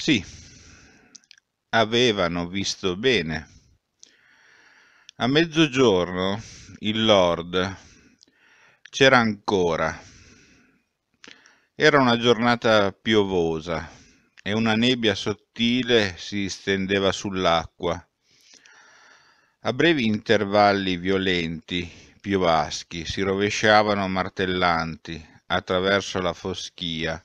Sì, avevano visto bene. A mezzogiorno il Lord c'era ancora. Era una giornata piovosa e una nebbia sottile si stendeva sull'acqua. A brevi intervalli violenti, piovaschi si rovesciavano martellanti attraverso la foschia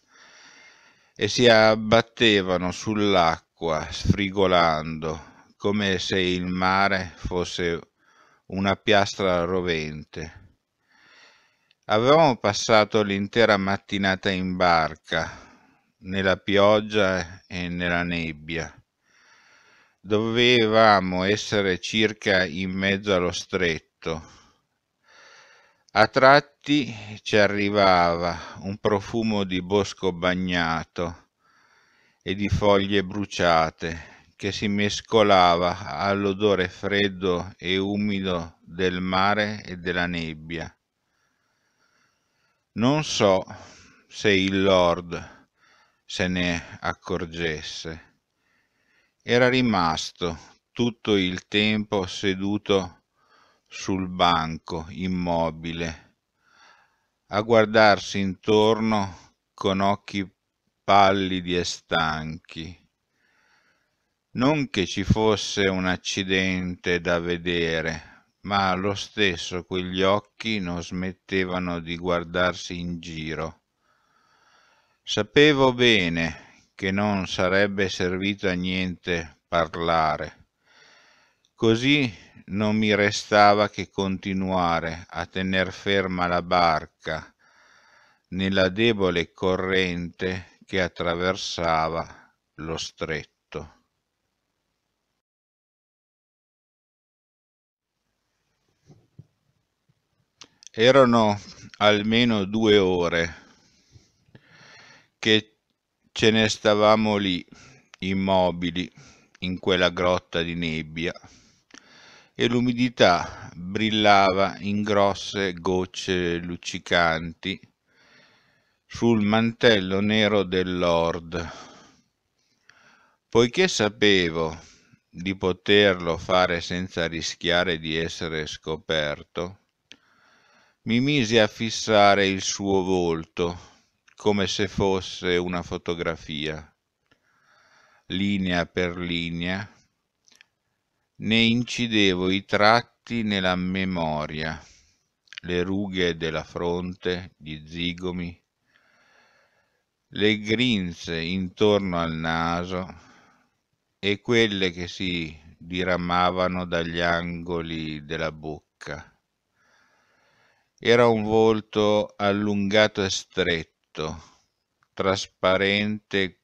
e si abbattevano sull'acqua sfrigolando, come se il mare fosse una piastra rovente. Avevamo passato l'intera mattinata in barca, nella pioggia e nella nebbia. Dovevamo essere circa in mezzo allo stretto a tratti ci arrivava un profumo di bosco bagnato e di foglie bruciate che si mescolava all'odore freddo e umido del mare e della nebbia. Non so se il Lord se ne accorgesse. Era rimasto tutto il tempo seduto sul banco, immobile, a guardarsi intorno con occhi pallidi e stanchi. Non che ci fosse un accidente da vedere, ma lo stesso quegli occhi non smettevano di guardarsi in giro. Sapevo bene che non sarebbe servito a niente parlare. Così non mi restava che continuare a tener ferma la barca nella debole corrente che attraversava lo stretto. Erano almeno due ore che ce ne stavamo lì, immobili, in quella grotta di nebbia e l'umidità brillava in grosse gocce luccicanti sul mantello nero del Lord. Poiché sapevo di poterlo fare senza rischiare di essere scoperto, mi misi a fissare il suo volto come se fosse una fotografia, linea per linea, ne incidevo i tratti nella memoria, le rughe della fronte, gli zigomi, le grinze intorno al naso e quelle che si diramavano dagli angoli della bocca. Era un volto allungato e stretto, trasparente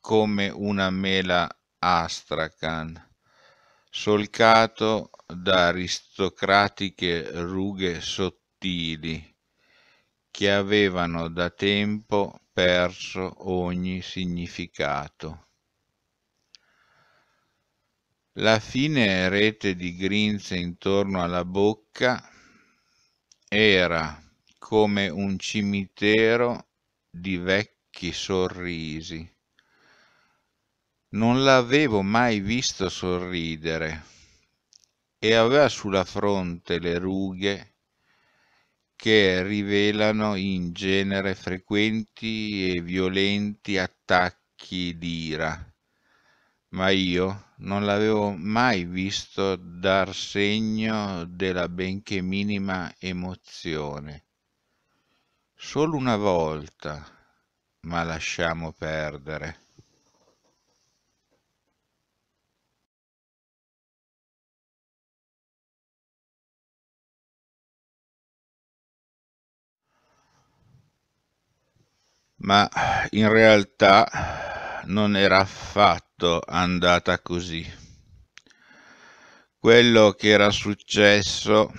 come una mela astracan solcato da aristocratiche rughe sottili, che avevano da tempo perso ogni significato. La fine rete di grinze intorno alla bocca era come un cimitero di vecchi sorrisi non l'avevo mai visto sorridere e aveva sulla fronte le rughe che rivelano in genere frequenti e violenti attacchi d'ira. Ma io non l'avevo mai visto dar segno della benché minima emozione. Solo una volta, ma lasciamo perdere. ma in realtà non era affatto andata così. Quello che era successo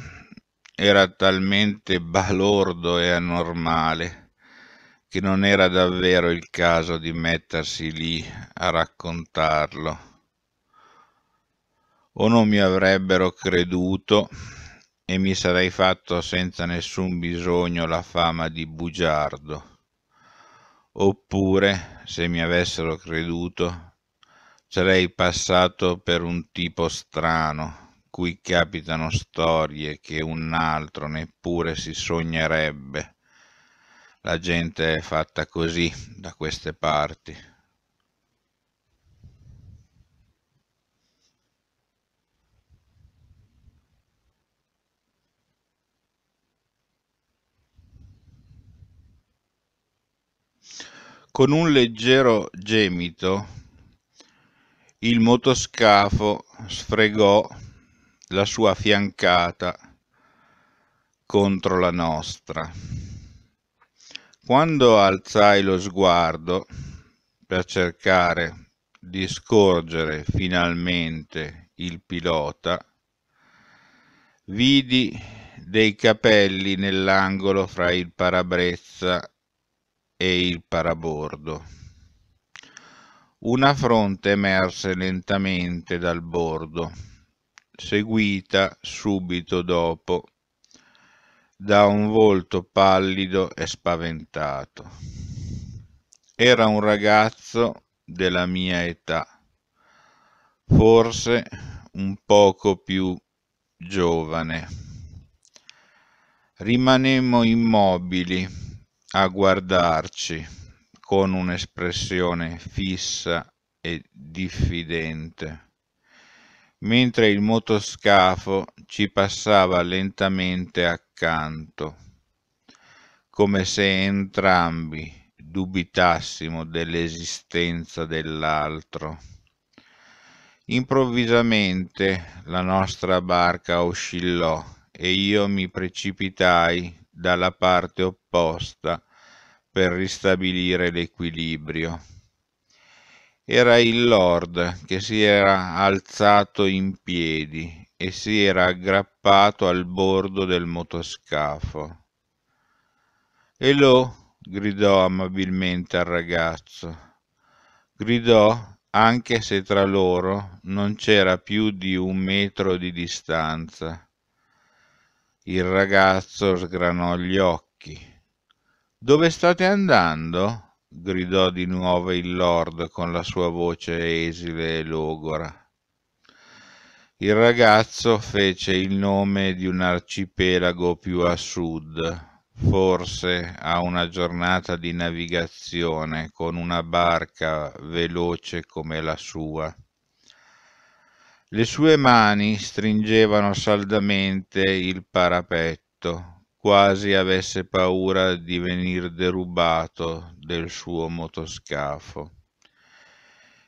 era talmente balordo e anormale che non era davvero il caso di mettersi lì a raccontarlo. O non mi avrebbero creduto e mi sarei fatto senza nessun bisogno la fama di bugiardo Oppure, se mi avessero creduto, sarei passato per un tipo strano, cui capitano storie che un altro neppure si sognerebbe. La gente è fatta così da queste parti. Con un leggero gemito il motoscafo sfregò la sua fiancata contro la nostra. Quando alzai lo sguardo per cercare di scorgere finalmente il pilota, vidi dei capelli nell'angolo fra il parabrezza e il parabordo. Una fronte emerse lentamente dal bordo, seguita subito dopo da un volto pallido e spaventato. Era un ragazzo della mia età, forse un poco più giovane. Rimanemmo immobili a guardarci con un'espressione fissa e diffidente, mentre il motoscafo ci passava lentamente accanto, come se entrambi dubitassimo dell'esistenza dell'altro. Improvvisamente la nostra barca oscillò e io mi precipitai dalla parte opposta per ristabilire l'equilibrio. Era il Lord che si era alzato in piedi e si era aggrappato al bordo del motoscafo. E lo gridò amabilmente al ragazzo. Gridò anche se tra loro non c'era più di un metro di distanza. Il ragazzo sgranò gli occhi. Dove state andando? gridò di nuovo il lord con la sua voce esile e logora. Il ragazzo fece il nome di un arcipelago più a sud, forse a una giornata di navigazione con una barca veloce come la sua. Le sue mani stringevano saldamente il parapetto, quasi avesse paura di venir derubato del suo motoscafo.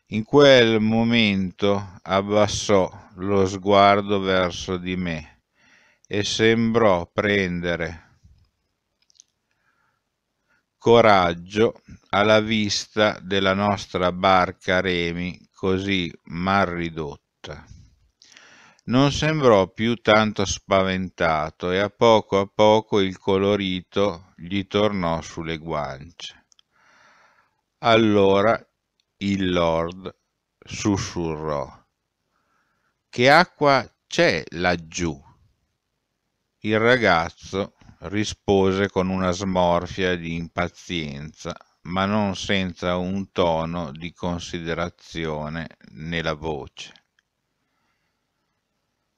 In quel momento abbassò lo sguardo verso di me e sembrò prendere coraggio alla vista della nostra barca remi così mal ridotta non sembrò più tanto spaventato e a poco a poco il colorito gli tornò sulle guance. Allora il Lord sussurrò. Che acqua c'è laggiù? Il ragazzo rispose con una smorfia di impazienza, ma non senza un tono di considerazione nella voce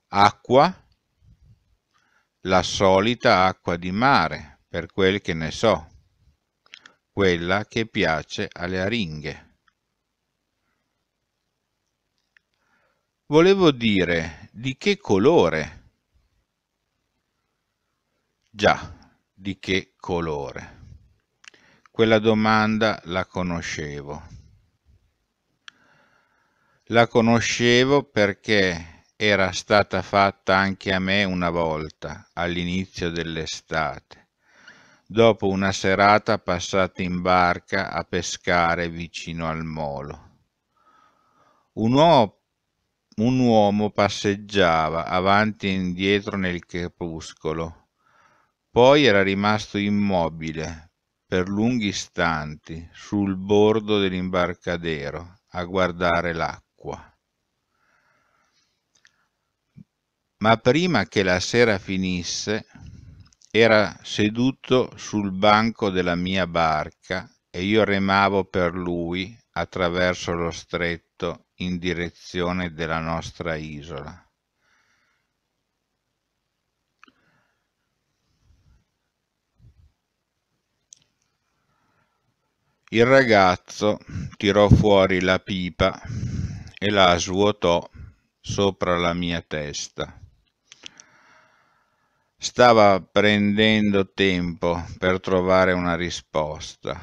acqua, la solita acqua di mare, per quel che ne so, quella che piace alle aringhe. Volevo dire di che colore? Già, di che colore? Quella domanda la conoscevo. La conoscevo perché era stata fatta anche a me una volta, all'inizio dell'estate, dopo una serata passata in barca a pescare vicino al molo. Un uomo, un uomo passeggiava avanti e indietro nel crepuscolo, poi era rimasto immobile per lunghi istanti sul bordo dell'imbarcadero a guardare l'acqua. ma prima che la sera finisse era seduto sul banco della mia barca e io remavo per lui attraverso lo stretto in direzione della nostra isola. Il ragazzo tirò fuori la pipa e la svuotò sopra la mia testa. Stava prendendo tempo per trovare una risposta.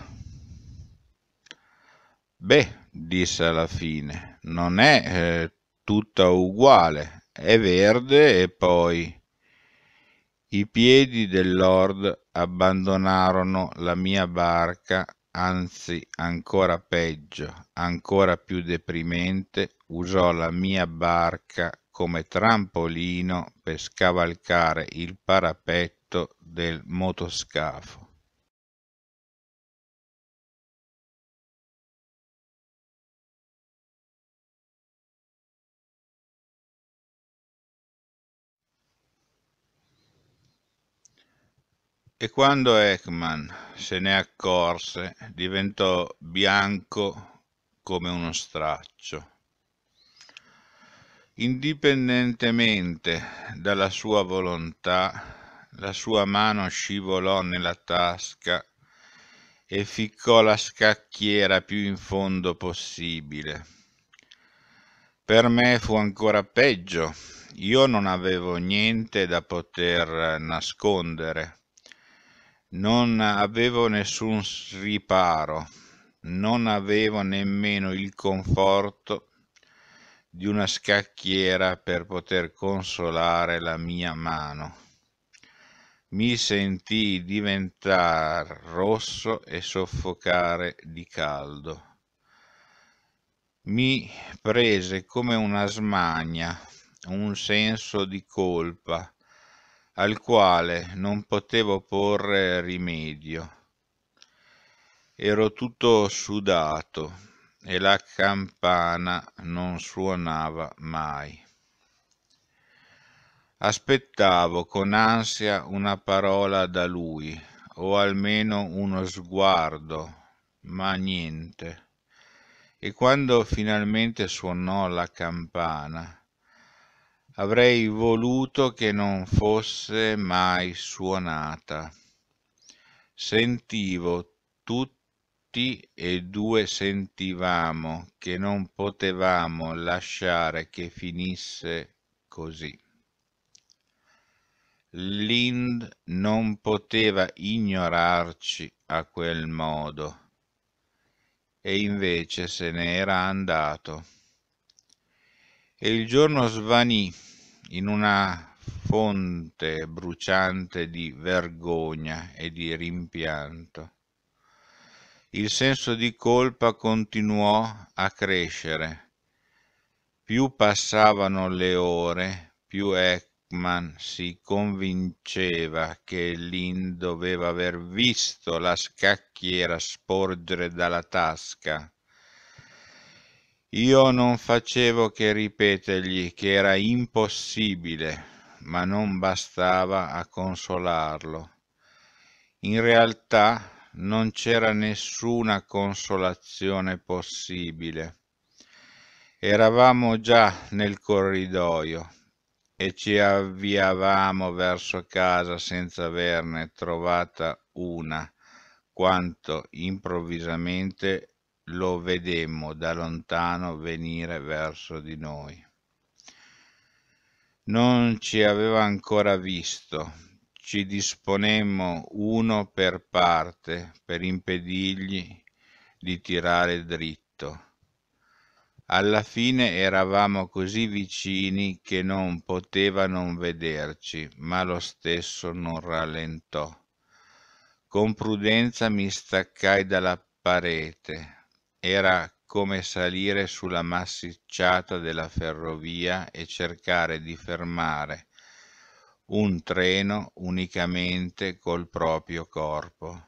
Beh, disse alla fine, non è eh, tutta uguale, è verde e poi... I piedi del Lord abbandonarono la mia barca, anzi ancora peggio, ancora più deprimente, usò la mia barca come trampolino per scavalcare il parapetto del motoscafo. E quando Ekman se ne accorse diventò bianco come uno straccio. Indipendentemente dalla sua volontà, la sua mano scivolò nella tasca e ficcò la scacchiera più in fondo possibile. Per me fu ancora peggio, io non avevo niente da poter nascondere, non avevo nessun riparo, non avevo nemmeno il conforto di una scacchiera per poter consolare la mia mano. Mi sentii diventar rosso e soffocare di caldo. Mi prese come una smania, un senso di colpa, al quale non potevo porre rimedio. Ero tutto sudato, e la campana non suonava mai. Aspettavo con ansia una parola da lui, o almeno uno sguardo, ma niente. E quando finalmente suonò la campana, avrei voluto che non fosse mai suonata. Sentivo tutto tutti e due sentivamo che non potevamo lasciare che finisse così. Lind non poteva ignorarci a quel modo e invece se ne era andato. E il giorno svanì in una fonte bruciante di vergogna e di rimpianto il senso di colpa continuò a crescere. Più passavano le ore, più Ekman si convinceva che Lin doveva aver visto la scacchiera sporgere dalla tasca. Io non facevo che ripetergli che era impossibile, ma non bastava a consolarlo. In realtà non c'era nessuna consolazione possibile. Eravamo già nel corridoio e ci avviavamo verso casa senza averne trovata una, quanto improvvisamente lo vedemmo da lontano venire verso di noi. Non ci aveva ancora visto, ci disponemmo uno per parte per impedirgli di tirare dritto. Alla fine eravamo così vicini che non poteva non vederci, ma lo stesso non rallentò. Con prudenza mi staccai dalla parete. Era come salire sulla massicciata della ferrovia e cercare di fermare un treno unicamente col proprio corpo.